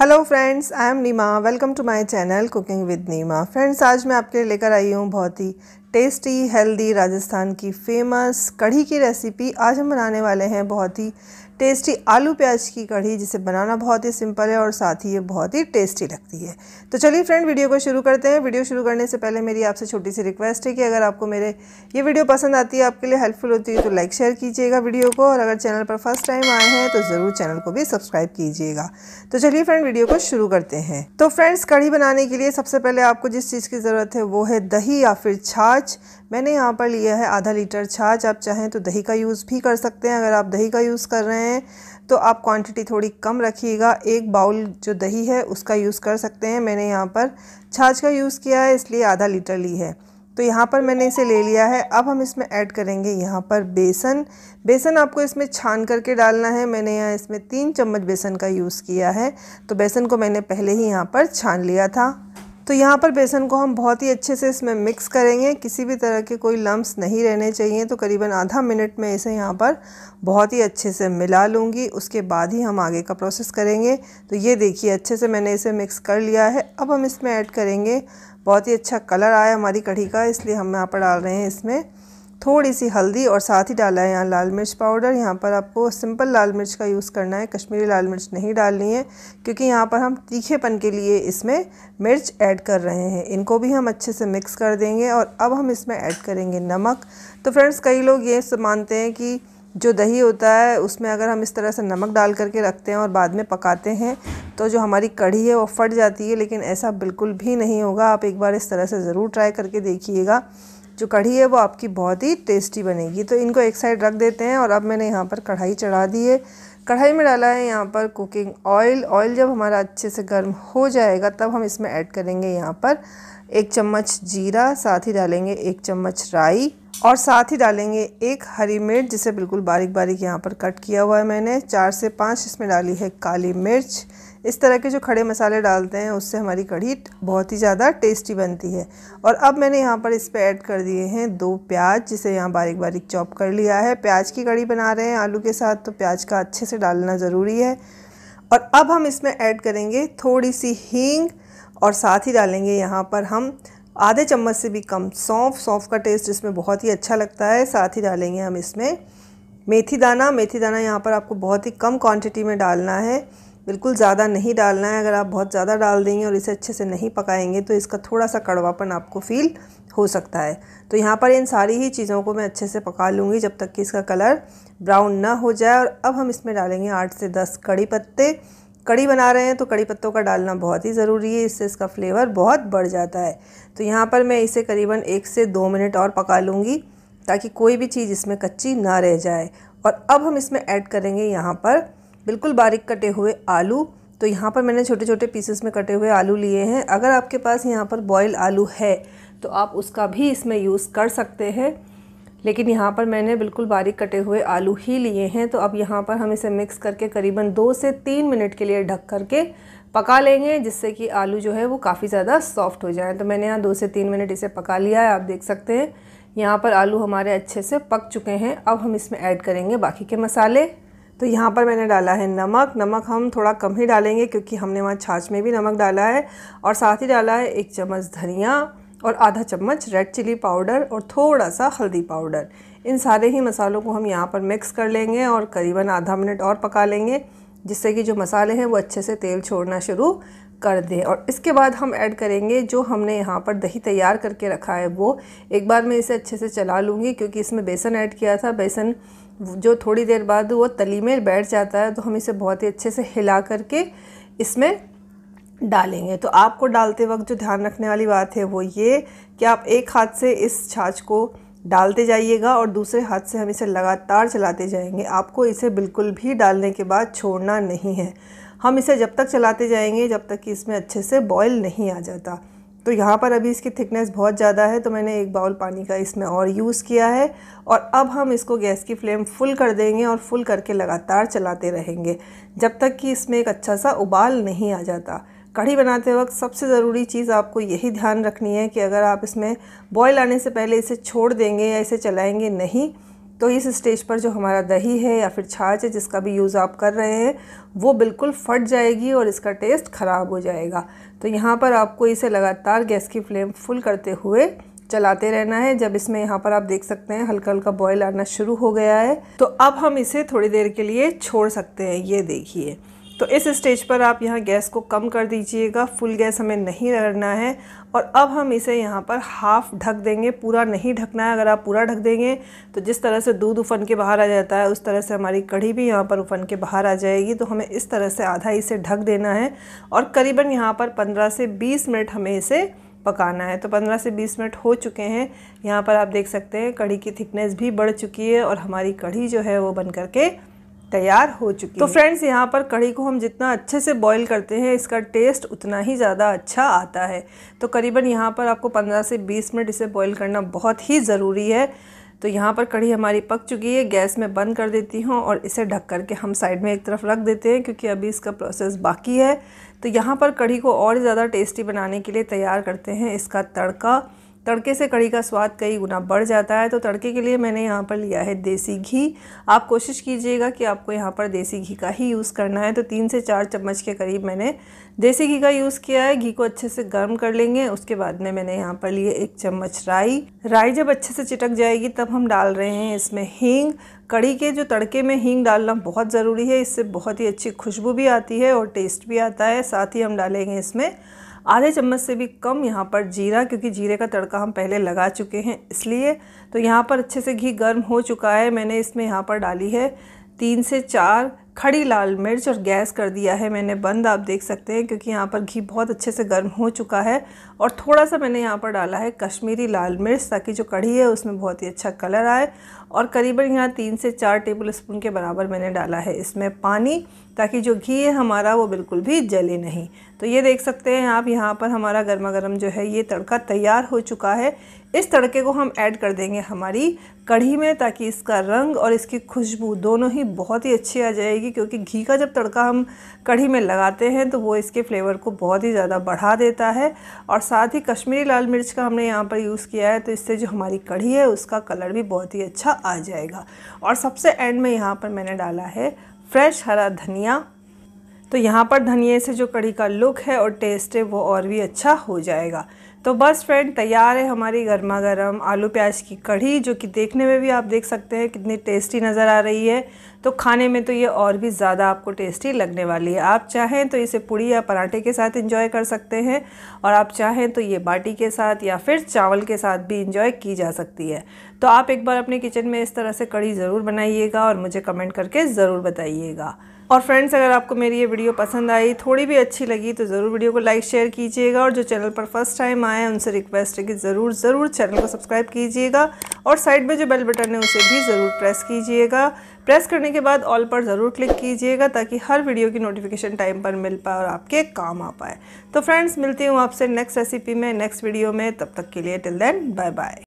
hello friends I am Neema welcome to my channel cooking with Neema friends आज मैं आपके लिए लेकर आई हूँ बहुत ही टेस्टी हेल्दी राजस्थान की फेमस कढ़ी की रेसिपी आज हम बनाने वाले हैं बहुत ही टेस्टी आलू प्याज की कढ़ी जिसे बनाना बहुत ही सिंपल है और साथ ही ये बहुत ही टेस्टी लगती है तो चलिए फ्रेंड वीडियो को शुरू करते हैं वीडियो शुरू करने से पहले मेरी आपसे छोटी सी रिक्वेस्ट है कि अगर आपको मेरे ये वीडियो पसंद आती है आपके लिए हेल्पफुल होती है तो लाइक शेयर कीजिएगा वीडियो को और अगर चैनल पर फर्स्ट टाइम आए हैं तो ज़रूर चैनल को भी सब्सक्राइब कीजिएगा तो चलिए फ्रेंड वीडियो को शुरू करते हैं तो फ्रेंड्स कढ़ी बनाने के लिए सबसे पहले आपको जिस चीज़ की ज़रूरत है वो है दही या फिर छाछ छाछ मैंने यहाँ पर लिया है आधा लीटर छाछ आप चाहें तो दही का यूज़ भी कर सकते हैं अगर आप दही का यूज़ कर रहे हैं तो आप क्वांटिटी थोड़ी कम रखिएगा एक बाउल जो दही है उसका यूज़ कर सकते हैं मैंने यहाँ पर छाछ का यूज़ किया है इसलिए आधा लीटर ली है तो यहाँ पर मैंने इसे ले लिया है अब हम इसमें ऐड करेंगे यहाँ पर बेसन बेसन आपको इसमें छान करके डालना है मैंने यहाँ इसमें तीन चम्मच बेसन का यूज़ किया है तो बेसन को मैंने पहले ही यहाँ पर छान लिया था तो यहाँ पर बेसन को हम बहुत ही अच्छे से इसमें मिक्स करेंगे किसी भी तरह के कोई लम्ब्स नहीं रहने चाहिए तो करीबन आधा मिनट में इसे यहाँ पर बहुत ही अच्छे से मिला लूँगी उसके बाद ही हम आगे का प्रोसेस करेंगे तो ये देखिए अच्छे से मैंने इसे मिक्स कर लिया है अब हम इसमें ऐड करेंगे बहुत ही अच्छा कलर आया हमारी कढ़ी का इसलिए हम यहाँ पर डाल रहे हैं इसमें थोड़ी सी हल्दी और साथ ही डाला है यहाँ लाल मिर्च पाउडर यहाँ पर आपको सिंपल लाल मिर्च का यूज़ करना है कश्मीरी लाल मिर्च नहीं डालनी है क्योंकि यहाँ पर हम तीखेपन के लिए इसमें मिर्च ऐड कर रहे हैं इनको भी हम अच्छे से मिक्स कर देंगे और अब हम इसमें ऐड करेंगे नमक तो फ्रेंड्स कई लोग ये मानते हैं कि जो दही होता है उसमें अगर हम इस तरह से नमक डाल करके रखते हैं और बाद में पकाते हैं तो जो हमारी कढ़ी है वो फट जाती है लेकिन ऐसा बिल्कुल भी नहीं होगा आप एक बार इस तरह से ज़रूर ट्राई करके देखिएगा जो कढ़ी है वो आपकी बहुत ही टेस्टी बनेगी तो इनको एक साइड रख देते हैं और अब मैंने यहाँ पर कढ़ाई चढ़ा दी है कढ़ाई में डाला है यहाँ पर कुकिंग ऑयल ऑयल जब हमारा अच्छे से गर्म हो जाएगा तब हम इसमें ऐड करेंगे यहाँ पर एक चम्मच जीरा साथ ही डालेंगे एक चम्मच राई और साथ ही डालेंगे एक हरी मिर्च जिसे बिल्कुल बारीक बारीक यहाँ पर कट किया हुआ है मैंने चार से पाँच इसमें डाली है काली मिर्च इस तरह के जो खड़े मसाले डालते हैं उससे हमारी कढ़ी बहुत ही ज़्यादा टेस्टी बनती है और अब मैंने यहाँ पर इस पर ऐड कर दिए हैं दो प्याज जिसे यहाँ बारीक बारीक चॉप कर लिया है प्याज की कड़ी बना रहे हैं आलू के साथ तो प्याज का अच्छे से डालना ज़रूरी है और अब हम इसमें ऐड करेंगे थोड़ी सी हींग और साथ ही डालेंगे यहाँ पर हम आधे चम्मच से भी कम सौंफ सौंफ का टेस्ट इसमें बहुत ही अच्छा लगता है साथ ही डालेंगे हम इसमें मेथी दाना मेथी दाना यहाँ पर आपको बहुत ही कम क्वांटिटी में डालना है बिल्कुल ज़्यादा नहीं डालना है अगर आप बहुत ज़्यादा डाल देंगे और इसे अच्छे से नहीं पकाएंगे तो इसका थोड़ा सा कड़वापन आपको फील हो सकता है तो यहाँ पर इन सारी ही चीज़ों को मैं अच्छे से पका लूँगी जब तक कि इसका कलर ब्राउन ना हो जाए और अब हम इसमें डालेंगे आठ से दस कड़ी पत्ते कड़ी बना रहे हैं तो कड़ी पत्तों का डालना बहुत ही ज़रूरी है इससे इसका फ्लेवर बहुत बढ़ जाता है तो यहाँ पर मैं इसे करीबन एक से दो मिनट और पका लूँगी ताकि कोई भी चीज़ इसमें कच्ची ना रह जाए और अब हम इसमें ऐड करेंगे यहाँ पर बिल्कुल बारीक कटे हुए आलू तो यहाँ पर मैंने छोटे छोटे पीसेस में कटे हुए आलू लिए हैं अगर आपके पास यहाँ पर बॉयल आलू है तो आप उसका भी इसमें यूज़ कर सकते हैं लेकिन यहाँ पर मैंने बिल्कुल बारीक कटे हुए आलू ही लिए हैं तो अब यहाँ पर हम इसे मिक्स करके करीबन दो से तीन मिनट के लिए ढक करके पका लेंगे जिससे कि आलू जो है वो काफ़ी ज़्यादा सॉफ्ट हो जाए तो मैंने यहाँ दो से तीन मिनट इसे पका लिया है आप देख सकते हैं यहाँ पर आलू हमारे अच्छे से पक चुके हैं अब हम इसमें ऐड करेंगे बाकी के मसाले तो यहाँ पर मैंने डाला है नमक नमक हम थोड़ा कम ही डालेंगे क्योंकि हमने वहाँ छाछ में भी नमक डाला है और साथ ही डाला है एक चम्मच धनिया और आधा चम्मच रेड चिली पाउडर और थोड़ा सा हल्दी पाउडर इन सारे ही मसालों को हम यहाँ पर मिक्स कर लेंगे और करीबन आधा मिनट और पका लेंगे जिससे कि जो मसाले हैं वो अच्छे से तेल छोड़ना शुरू कर दें और इसके बाद हम ऐड करेंगे जो हमने यहाँ पर दही तैयार करके रखा है वो एक बार मैं इसे अच्छे से चला लूँगी क्योंकि इसमें बेसन ऐड किया था बेसन जो थोड़ी देर बाद वो तली में बैठ जाता है तो हम इसे बहुत ही अच्छे से हिला करके इसमें डालेंगे तो आपको डालते वक्त जो ध्यान रखने वाली बात है वो ये कि आप एक हाथ से इस छाछ को डालते जाइएगा और दूसरे हाथ से हम इसे लगातार चलाते जाएंगे आपको इसे बिल्कुल भी डालने के बाद छोड़ना नहीं है हम इसे जब तक चलाते जाएंगे जब तक कि इसमें अच्छे से बॉयल नहीं आ जाता तो यहाँ पर अभी इसकी थिकनेस बहुत ज़्यादा है तो मैंने एक बाउल पानी का इसमें और यूज़ किया है और अब हम इसको गैस की फ्लेम फुल कर देंगे और फुल करके लगातार चलाते रहेंगे जब तक कि इसमें एक अच्छा सा उबाल नहीं आ जाता कढ़ी बनाते वक्त सबसे ज़रूरी चीज़ आपको यही ध्यान रखनी है कि अगर आप इसमें बॉयल आने से पहले इसे छोड़ देंगे या इसे चलाएँगे नहीं तो इस स्टेज पर जो हमारा दही है या फिर छाछ है जिसका भी यूज़ आप कर रहे हैं वो बिल्कुल फट जाएगी और इसका टेस्ट ख़राब हो जाएगा तो यहाँ पर आपको इसे लगातार गैस की फ्लेम फुल करते हुए चलाते रहना है जब इसमें यहाँ पर आप देख सकते हैं हल्का हल्का बॉयल आना शुरू हो गया है तो अब हम इसे थोड़ी देर के लिए छोड़ सकते हैं ये देखिए तो इस स्टेज पर आप यहाँ गैस को कम कर दीजिएगा फुल गैस हमें नहीं रखना है और अब हम इसे यहाँ पर हाफ़ ढक देंगे पूरा नहीं ढकना है अगर आप पूरा ढक देंगे तो जिस तरह से दूध उफन के बाहर आ जाता है उस तरह से हमारी कढ़ी भी यहाँ पर उफन के बाहर आ जाएगी तो हमें इस तरह से आधा इसे ढक देना है और करीबन यहाँ पर पंद्रह से बीस मिनट हमें इसे पकाना है तो 15 से 20 मिनट हो चुके हैं यहाँ पर आप देख सकते हैं कढ़ी की थिकनेस भी बढ़ चुकी है और हमारी कढ़ी जो है वो बन करके तैयार हो चुकी तो फ्रेंड्स यहाँ पर कढ़ी को हम जितना अच्छे से बॉईल करते हैं इसका टेस्ट उतना ही ज़्यादा अच्छा आता है तो करीबन यहाँ पर आपको 15 से 20 मिनट इसे बॉईल करना बहुत ही ज़रूरी है तो यहाँ पर कढ़ी हमारी पक चुकी है गैस में बंद कर देती हूँ और इसे ढक कर के हम साइड में एक तरफ रख देते हैं क्योंकि अभी इसका प्रोसेस बाकी है तो यहाँ पर कढ़ी को और ज़्यादा टेस्टी बनाने के लिए तैयार करते हैं इसका तड़का तड़के से कड़ी का स्वाद कई गुना बढ़ जाता है तो तड़के के लिए मैंने यहाँ पर लिया है देसी घी आप कोशिश कीजिएगा कि आपको यहाँ पर देसी घी का ही यूज़ करना है तो तीन से चार चम्मच के करीब मैंने देसी घी का यूज़ किया है घी को अच्छे से गर्म कर लेंगे उसके बाद में मैंने यहाँ पर लिए एक चम्मच राई राई जब अच्छे से चिटक जाएगी तब हम डाल रहे हैं इसमें हींग कड़ी के जो तड़के में हींग डालना बहुत ज़रूरी है इससे बहुत ही अच्छी खुशबू भी आती है और टेस्ट भी आता है साथ ही हम डालेंगे इसमें आधे चम्मच से भी कम यहाँ पर जीरा क्योंकि जीरे का तड़का हम पहले लगा चुके हैं इसलिए तो यहाँ पर अच्छे से घी गर्म हो चुका है मैंने इसमें यहाँ पर डाली है तीन से चार खड़ी लाल मिर्च और गैस कर दिया है मैंने बंद आप देख सकते हैं क्योंकि यहाँ पर घी बहुत अच्छे से गर्म हो चुका है और थोड़ा सा मैंने यहाँ पर डाला है कश्मीरी लाल मिर्च ताकि जो कढ़ी है उसमें बहुत ही अच्छा कलर आए और करीबन यहाँ तीन से चार टेबल स्पून के बराबर मैंने डाला है इसमें पानी ताकि जो घी है हमारा वो बिल्कुल भी जले नहीं तो ये देख सकते हैं आप यहाँ पर हमारा गर्मा गर्म जो है ये तड़का तैयार हो चुका है इस तड़के को हम ऐड कर देंगे हमारी कढ़ी में ताकि इसका रंग और इसकी खुशबू दोनों ही बहुत ही अच्छी आ जाएगी क्योंकि घी का जब तड़का हम कढ़ी में लगाते हैं तो वो इसके फ्लेवर को बहुत ही ज़्यादा बढ़ा देता है और साथ ही कश्मीरी लाल मिर्च का हमने यहाँ पर यूज़ किया है तो इससे जो हमारी कढ़ी है उसका कलर भी बहुत ही अच्छा आ जाएगा और सबसे एंड में यहाँ पर मैंने डाला है फ्रेश हरा धनिया तो यहाँ पर धनिए से जो कड़ी का लुक है और टेस्ट है वो और भी अच्छा हो जाएगा तो बस फ्रेंड तैयार है हमारी गर्मा गर्म आलू प्याज की कढ़ी जो कि देखने में भी आप देख सकते हैं कितनी टेस्टी नज़र आ रही है तो खाने में तो ये और भी ज़्यादा आपको टेस्टी लगने वाली है आप चाहें तो इसे पूड़ी या पराठे के साथ इंजॉय कर सकते हैं और आप चाहें तो ये बाटी के साथ या फिर चावल के साथ भी इंजॉय की जा सकती है तो आप एक बार अपने किचन में इस तरह से कढ़ी ज़रूर बनाइएगा और मुझे कमेंट करके ज़रूर बताइएगा और फ्रेंड्स अगर आपको मेरी ये वीडियो पसंद आई थोड़ी भी अच्छी लगी तो ज़रूर वीडियो को लाइक शेयर कीजिएगा और जो चैनल पर फर्स्ट टाइम आए उनसे रिक्वेस्ट है कि ज़रूर ज़रूर चैनल को सब्सक्राइब कीजिएगा और साइड में जो बेल बटन है उसे भी ज़रूर प्रेस कीजिएगा प्रेस करने के बाद ऑल पर ज़रूर क्लिक कीजिएगा ताकि हर वीडियो की नोटिफिकेशन टाइम पर मिल पाए और आपके काम आ पाए तो फ्रेंड्स मिलती हूँ आपसे नेक्स्ट रेसिपी में नेक्स्ट वीडियो में तब तक के लिए टिल देन बाय बाय